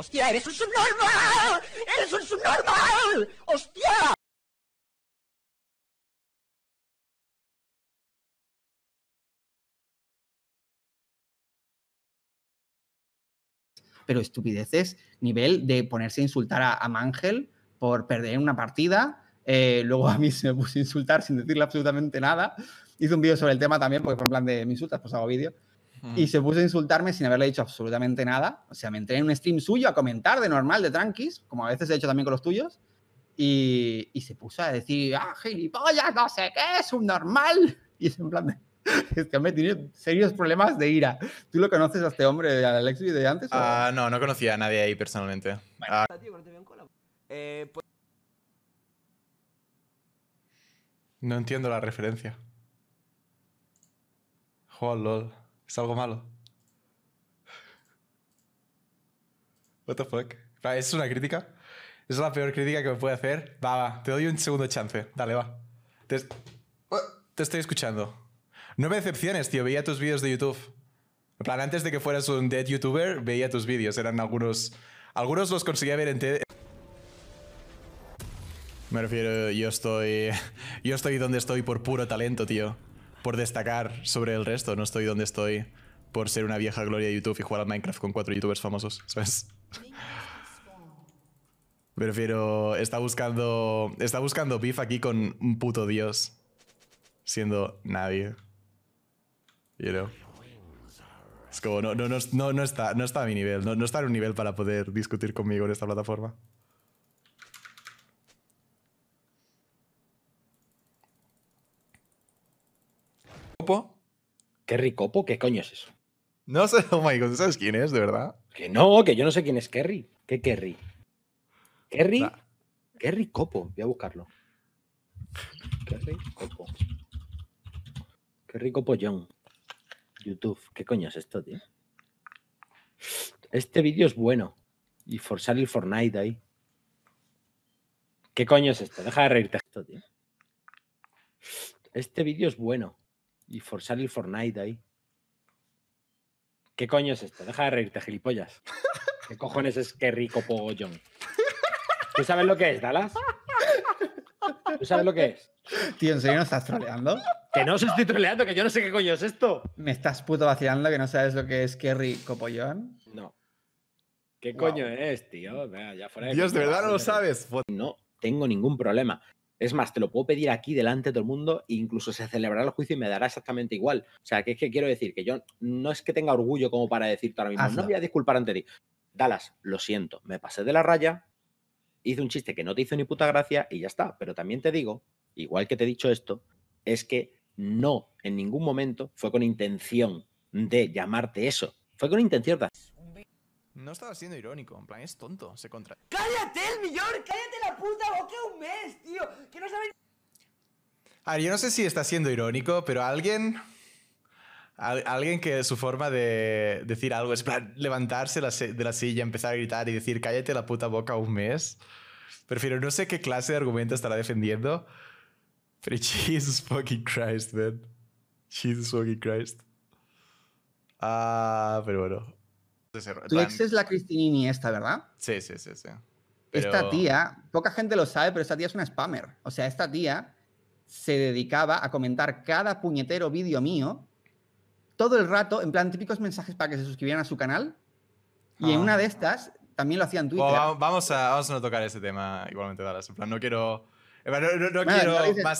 ¡Hostia, eres un subnormal! ¡Eres un subnormal! ¡Hostia! Pero estupideces, nivel de ponerse a insultar a, Mangel por perder una partida. Eh, luego a mí se me puso a insultar sin decirle absolutamente nada. Hice un vídeo sobre el tema también, porque fue en plan de insultas, pues hago vídeo y mm. se puso a insultarme sin haberle dicho absolutamente nada. O sea, me entré en un stream suyo a comentar de normal, de tranquis, como a veces he hecho también con los tuyos. Y, se puso a decir, ah, gilipollas, no sé qué, es un normal. Y es en plan de, que me tiene serios problemas de ira. ¿Tú lo conoces a este hombre, a Alexis de antes? Ah, no, no conocía a nadie ahí personalmente. No entiendo la referencia. Joder, es algo malo. What the fuck? ¿Es una crítica? Es la peor crítica que me puede hacer. Va, va, te doy un segundo chance. Dale, va. Oh, te, estoy escuchando. No me decepciones, tío. Veía tus vídeos de YouTube. En plan, antes de que fueras un dead youtuber, veía tus vídeos. Eran algunos... Algunos los conseguía ver en TED. Me refiero, yo estoy... Yo estoy donde estoy por puro talento, tío por destacar sobre el resto. No estoy donde estoy por ser una vieja gloria de YouTube y jugar a Minecraft con cuatro youtubers famosos, ¿sabes? Prefiero. Está buscando. Está buscando beef aquí con un puto dios. Siendo nadie. You Es como, no, no, no, no, está, no está a mi nivel. No, no está en un nivel para poder discutir conmigo en esta plataforma. ¿Kerry Copo? ¿Qué coño es eso? No sé, oh my god, ¿sabes quién es, de verdad? Que no, que yo no sé quién es Kerry. ¿Qué Kerry? ¿Kerry? Kerry Copo, voy a buscarlo. Kerry Copo. Kerry Copo Young? YouTube, ¿qué coño es esto, tío? Este vídeo es bueno. Y for sale el Fortnite ahí. ¿Qué coño es esto? Deja de reírte tío. Este vídeo es bueno. Y forzar el Fortnite ahí. ¿Qué coño es esto? Deja de reírte, gilipollas. ¿Qué cojones es Kerry rico ¿Tú sabes lo que es, Dallas? ¿Tú sabes lo que es? Tío, ¿en serio no estás troleando? Que no os estoy troleando, que yo no sé qué coño es esto. ¿Me estás puto vacilando que no sabes lo que es Kerry Copollón? No. ¿Qué coño es, tío? ya fuera Dios, ¿de verdad no lo sabes? No tengo ningún problema. Es más, te lo puedo pedir aquí delante de todo el mundo, e incluso se celebrará el juicio y me dará exactamente igual. O sea, que es que quiero decir que yo no es que tenga orgullo como para decirte ahora mismo, no voy a disculpar ante ti. Dallas, lo siento, me pasé de la raya, hice un chiste que no te hizo ni puta gracia y ya está. Pero también te digo, igual que te he dicho esto, es que no en ningún momento fue con intención de llamarte eso. Fue con intención de... No estaba siendo irónico, en plan, es tonto, se contra... ¡Cállate, el millón! ¡Cállate la puta boca un mes, tío! ¡Que no saben... A ver, yo no sé si está siendo irónico, pero alguien... alguien que su forma de decir algo es plan, levantarse de la silla, empezar a gritar y decir cállate la puta boca un mes. Prefiero, no sé qué clase de argumento estará defendiendo, pero Jesus fucking Christ, man. Jesus fucking Christ. Ah, pero bueno. Tu ex es la Cristinini esta, ¿verdad? Sí, sí, sí, sí. Esta tía, poca gente lo sabe, pero esta tía es una spammer. O sea, esta tía se dedicaba a comentar cada puñetero vídeo mío todo el rato, en plan típicos mensajes para que se suscribieran a su canal. Y en una ah. de estas también lo hacían Twitter. vamos, a, no tocar ese tema igualmente, Dallas. En plan, no quiero. No, quiero más,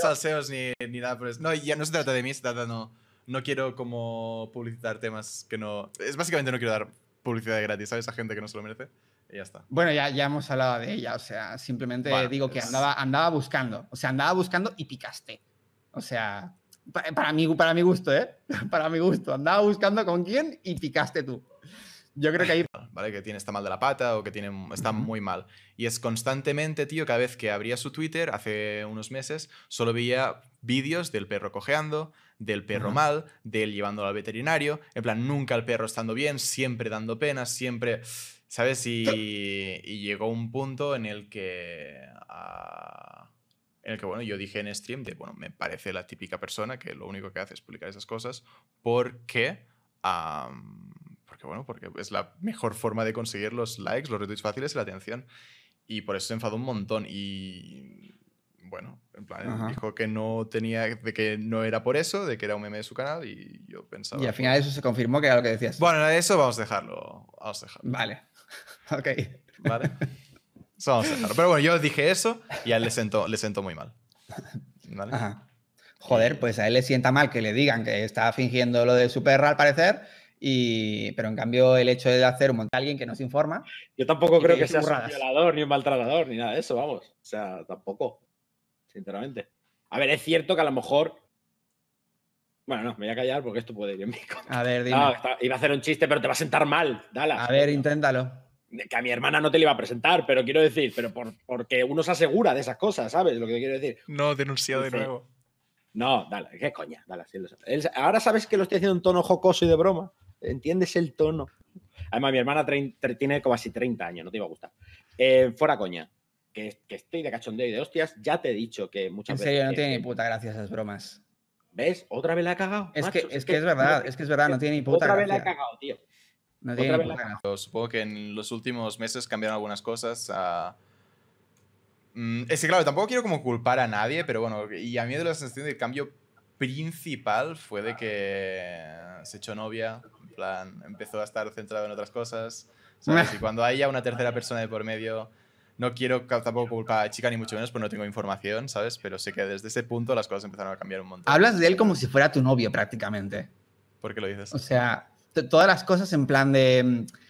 salseos ni, ni, nada por eso. No, ya no se trata de mí, se trata no no quiero como publicitar temas que no... Es básicamente no quiero dar publicidad gratis, ¿sabes? A gente que no se lo merece. Y ya está. Bueno, ya, ya hemos hablado de ella, o sea, simplemente digo que andaba, andaba buscando, o sea, andaba buscando y picaste. O sea, para, mí para mi gusto, ¿eh? Para mi gusto, andaba buscando con quién y picaste tú. Yo creo que ahí... Vale, que tiene, está mal de la pata o que tiene, está muy mal. Y es constantemente, tío, cada vez que abría su Twitter, hace unos meses, solo veía vídeos del perro cojeando, del perro mal, del llevándolo al veterinario. En plan, nunca el perro estando bien, siempre dando penas, siempre... ¿Sabes? Y, llegó un punto en el que... Ah, en el que, bueno, yo dije en stream de, bueno, me parece la típica persona que lo único que hace es publicar esas cosas porque... Porque bueno, porque es la mejor forma de conseguir los likes, los retweets fáciles y la atención. Y por eso se enfadó un montón y bueno, en plan, dijo que no tenía, de que no era por eso, de que era un meme de su canal y yo pensaba... Y al final eso se confirmó que era lo que decías. Bueno, eso vamos a dejarlo, vamos a dejarlo. Vale, ok. Vale. Eso vamos a dejarlo. Pero bueno, yo dije eso y a él le sentó, le sentó muy mal. Joder, pues a él le sienta mal que le digan que está fingiendo lo de su perra al parecer pero en cambio, el hecho de hacer un montón a alguien que nos informa. Yo tampoco creo que, sea un violador, ni un maltratador, ni nada de eso, vamos. O sea, tampoco. Sinceramente. A ver, es cierto que a lo mejor. Bueno, no, me voy a callar porque esto puede ir en mi contra. A ver, iba a hacer un chiste, pero te va a sentar mal. Dala. A ver, inténtalo. Que a mi hermana no te le iba a presentar, pero quiero decir, pero porque uno se asegura de esas cosas, ¿sabes? Lo que quiero decir. No, denunciado de nuevo. No, dale, qué coña, dale, Ahora sabes que lo estoy haciendo en tono jocoso y de broma entiendes el tono. Además, mi hermana tiene como así 30 años, no te iba a gustar. Eh, fuera coña, que, estoy de cachondeo y de hostias, ya te he dicho que muchas veces. En serio, no tiene ni puta gracia esas bromas. ¿Ves? Otra vez la ha cagado. Es, que, es, que, es verdad, es que es verdad, no tiene ni puta gracia. Otra vez la ha cagado, tío. No tiene ni puta gracia. Supongo que en los últimos meses cambiaron algunas cosas mm, es que claro, tampoco quiero como culpar a nadie, pero bueno, y a mí de la sensación del cambio principal fue de que eh, se echó novia, plan, empezó a estar centrado en otras cosas. ¿sabes? Y cuando ya una tercera persona de por medio, no quiero tampoco culpar a chica, ni mucho menos, porque no tengo información, ¿sabes? Pero sé que desde ese punto las cosas empezaron a cambiar un montón. Hablas de él como si fuera tu novio, prácticamente. ¿Por qué lo dices? O sea, todas las cosas en plan de mm,